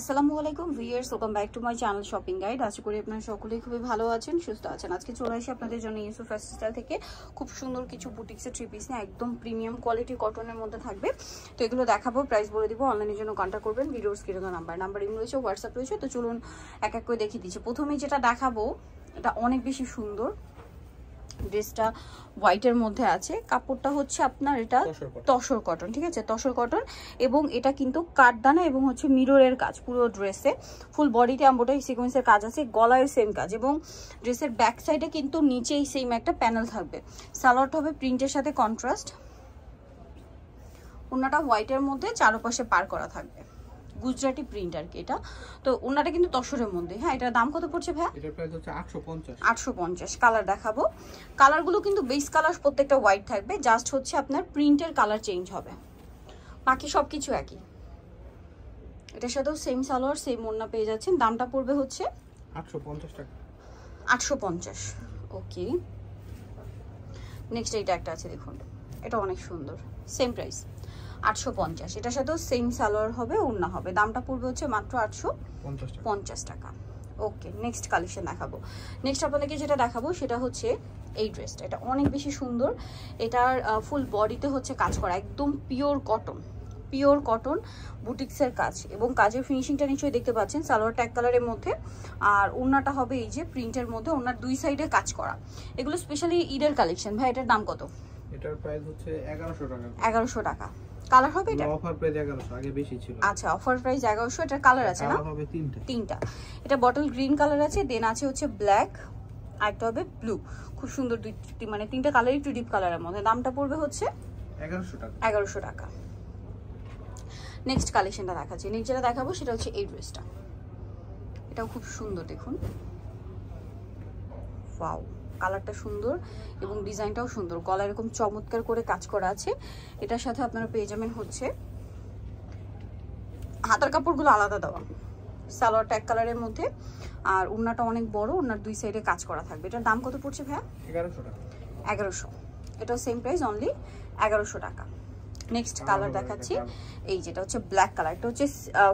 আসসালামু আলাইকুম viewers welcome back to my channel shopping guide আশা করি আপনারা সকলেই খুবই ভালো আছেন সুস্থ আছেন আজকে চলে আসি আপনাদের জন্য ইউসু ফ্যাস্টাইল থেকে খুব সুন্দর কিছু বুটিক্সের থ্রি পিস নিয়ে একদম প্রিমিয়াম কোয়ালিটি কটনের মধ্যে থাকবে তো এগুলো দেখাবো প্রাইস বলে দিব অনলাইনের জন্য কন্ট্যাক্ট করবেন ভিডিওর স্ক্রিনে নাম্বার নাম্বার ইম রয়েছে হোয়াটসঅ্যাপ রয়েছে তো চলুন এক এক করে দেখিয়ে দিচ্ছি প্রথমেই যেটা দেখাবো এটা অনেক বেশি সুন্দর ড্রেসটা হোয়াইটের মধ্যে আছে কাপড়টা হচ্ছে আপনার এটা তসর কটন ঠিক আছে তসর কটন এবং এটা কিন্তু কাঠদানা এবং হচ্ছে মিররের কাজ পুরো ড্রেসে ফুল বডিতে আমবোটাই সিকোয়েন্সের কাজ আছে গলায় সেম কাজ এবং ড্রেসের ব্যাক সাইডে কিন্তু নিচেই সেম একটা প্যানেল থাকবে সালোয়ার হবে প্রিন্টের সাথে কন্ট্রাস্ট ওনাটা হোয়াইটের মধ্যে চারোপাশে পার করা থাকবে গুজরাটি প্রিন্ট আর কি এটা তো ওনারা কিন্তু তসরের মধ্যে হ্যাঁ এটার দাম কত পড়ছে ভাই এটার প্রাইস হচ্ছে 850 850 কালার দেখাবো কালারগুলো কিন্তু বেস কালার প্রত্যেকটা হোয়াইট থাকবে জাস্ট হচ্ছে আপনার প্রিন্টের কালার চেঞ্জ হবে বাকি সব কিছু একই এটার সাথেও সেম সালোয়ার সেম ওড়না পেয়ে যাচ্ছেন দামটা পড়বে হচ্ছে 850 টাকা 850 ওকে নেক্সট এইটা একটা আছে দেখুন এটা অনেক সুন্দর সেম প্রাইস আটশো পঞ্চাশ এটার সাথেও সেম সালোয়ার হবে ওড়না হবে দামটা পড়বে হচ্ছে মাত্র আটশো পঞ্চাশ টাকা ওকে নেক্সট কালেকশন দেখাবো নেক্সট আপনাদেরকে যেটা দেখাবো সেটা হচ্ছে এই ড্রেসটা এটা অনেক বেশি সুন্দর এটার ফুল বডিতে হচ্ছে কাজ করা একদম পিওর কটন পিওর কটন বুটিক্সের কাজ এবং কাজের ফিনিশিংটা নিশ্চয়ই দেখতে পাচ্ছেন সালোয়ার ট্যাক কালারের মধ্যে আর ওনাটা হবে এই যে প্রিন্টের মধ্যে ওনার দুই সাইডে কাজ করা এগুলো স্পেশালি ঈদের কালেকশন ভাই এটার দাম কত এটার প্রাইস হচ্ছে এগারোশো টাকা এগারোশো টাকা কালার হবে এটা অফার প্রাইস 1100 আগে বেশি ছিল আচ্ছা অফার প্রাইস 1100 এটা কালার আছে না হবে তিনটা তিনটা এটা বটল গ্রিন কালার আছে দেন আছে হচ্ছে ব্ল্যাক আর একটা হবে ব্লু খুব সুন্দর দুইটি মানে তিনটা কালারই একটু ডিপ কালারের মধ্যে দামটা পড়বে হচ্ছে 1100 টাকা 1100 টাকা নেক্সট কালেকশনটা দেখাচ্ছি নেক্সট যেটা দেখাবো সেটা হচ্ছে এই ড্রেসটা এটাও খুব সুন্দর দেখুন ওয়াও কালারটা সুন্দর এবং ডিজাইনটাও সুন্দর গলা এরকম চমৎকার করে কাজ করা আছে এটার সাথে আপনারা পেয়ে যাবেন হচ্ছে হাতার কাপড়গুলো আলাদা দেওয়া সালোয়ারটা এক কালারের মধ্যে আর ওড়নাটা অনেক বড় ওড়নার দুই সাইডে কাজ করা থাকবে এটার দাম কত পড়ছে ভাইয়া এগারোশো এটা এগারোশো এটাও সেম প্রাইস অনলি এগারোশো টাকা নেক্সট কালার দেখাচ্ছি এই যেটা হচ্ছে ব্ল্যাক কালার এটা হচ্ছে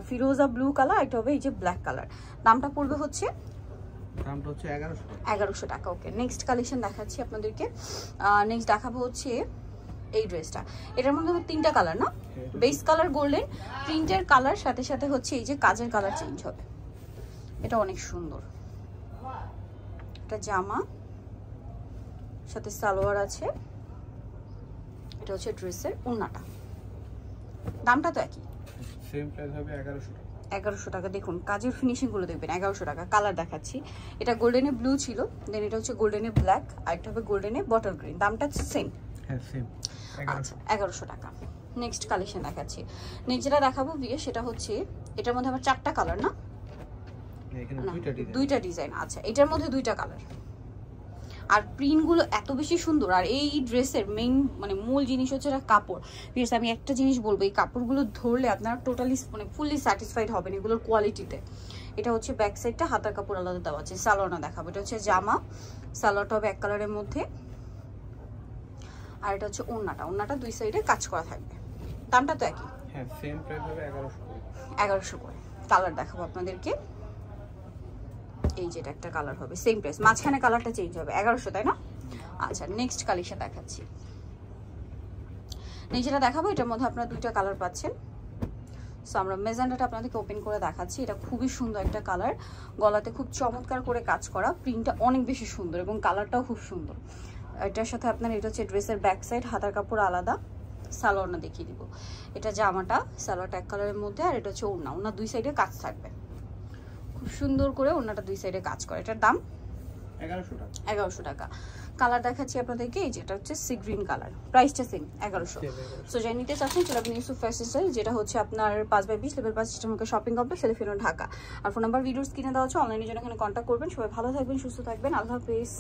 ফিরোজা ব্লু কালার এটা হবে এই যে ব্ল্যাক কালার দামটা পড়বে হচ্ছে দামটা হচ্ছে 1100 টাকা ওকে নেক্সট কালেকশন দেখাচ্ছি আপনাদেরকে নেক্সট দেখাবো হচ্ছে এই ড্রেসটা এটার মধ্যে তিনটা কালার না বেস কালার গোল্ডেন প্রিন্টের কালার সাথে সাথে হচ্ছে এই যে কাজের কালার চেঞ্জ হবে এটা অনেক সুন্দর এটা জামা সাথে সালোয়ার আছে এটা হচ্ছে ড্রেসের ওড়নাটা দামটা তো একই সেম প্রাইস হবে 1100 টাকা এগারোশো টাকা দেখুন কাজের ফিনিশিংগুলো দেখবেন এগারোশো টাকা কালার দেখাচ্ছি এটা গোল্ডেনে ব্লু ছিল দেন এটা হচ্ছে গোল্ডেনে ব্ল্যাক আর একটা হবে গোল্ডেনে বটার গ্রিন দামটা সেম হ্যাঁ, আচ্ছা এগারোশো টাকা নেক্সট কালেকশন দেখাচ্ছি নেক্সট যেটা দেখাবো বিয়ে সেটা হচ্ছে এটার মধ্যে আমার চারটা কালার না দুইটা ডিজাইন আচ্ছা এটার মধ্যে দুইটা কালার আর প্রিন্টগুলো এত বেশি সুন্দর আর এই ড্রেসের মেইন মানে মূল জিনিস হচ্ছে এটা কাপড় বিকজ আমি একটা জিনিস বলবো এই কাপড়গুলো ধরলে আপনারা টোটালি মানে ফুললি স্যাটিসফাইড হবেন এগুলোর কোয়ালিটিতে এটা হচ্ছে ব্যাক সাইডটা হাতার কাপড় আলাদা দেওয়া আছে সালোয়ারটা দেখাবো এটা হচ্ছে জামা সালোয়ারটা ব্যাক এক কালারের মধ্যে আর এটা হচ্ছে ওন্নাটা ওন্নাটা দুই সাইডে কাজ করা থাকবে দামটা তো একই হ্যাঁ সেম প্রাইস হবে 1100 1100 করে কালার দেখাবো আপনাদেরকে এই যেটা একটা কালার হবে সেম প্রাইস মাঝখানে কালারটা চেঞ্জ হবে এগারোশো তাই না আচ্ছা নেক্সট কালেকশন দেখাচ্ছি যেটা দেখাবো এটার মধ্যে আপনারা দুইটা কালার পাচ্ছেন সো আমরা মেজান্ডাটা আপনাদেরকে ওপেন করে দেখাচ্ছি এটা খুবই সুন্দর একটা কালার গলাতে খুব চমৎকার করে কাজ করা প্রিন্টটা অনেক বেশি সুন্দর এবং কালারটাও খুব সুন্দর এটার সাথে আপনার এটা হচ্ছে ড্রেসের ব্যাক সাইড হাতার কাপড় আলাদা সালোয়ার না দেখিয়ে দিব এটা জামাটা সালোয়ারটা এক কালারের মধ্যে আর এটা হচ্ছে ওড়না ওনার দুই সাইডে কাজ থাকবে খুব সুন্দর করে ওনাটা দুই সাইডে কাজ করে এটার দাম এগারোশো টাকা কালার দেখাচ্ছি আপনাদেরকে এই যেটা হচ্ছে সি গ্রিন কালার প্রাইসটা সেম এগারোশো সো যাই নিতে চাচ্ছেন সেটা আপনি ইউসুফ ফ্যাশন যেটা হচ্ছে আপনার পাঁচ বাই বিশ লেভেল পাঁচ সিস্টেমকে শপিং কমপ্লেক্স সেলফিনো ঢাকা আর ফোন নাম্বার ভিডিওস কিনে দেওয়া হচ্ছে অনলাইনে জন্য এখানে কন্ট্যাক্ট করবেন সবাই ভালো থাকবেন সুস্থ থাকবেন আল্লাহ হাফিজ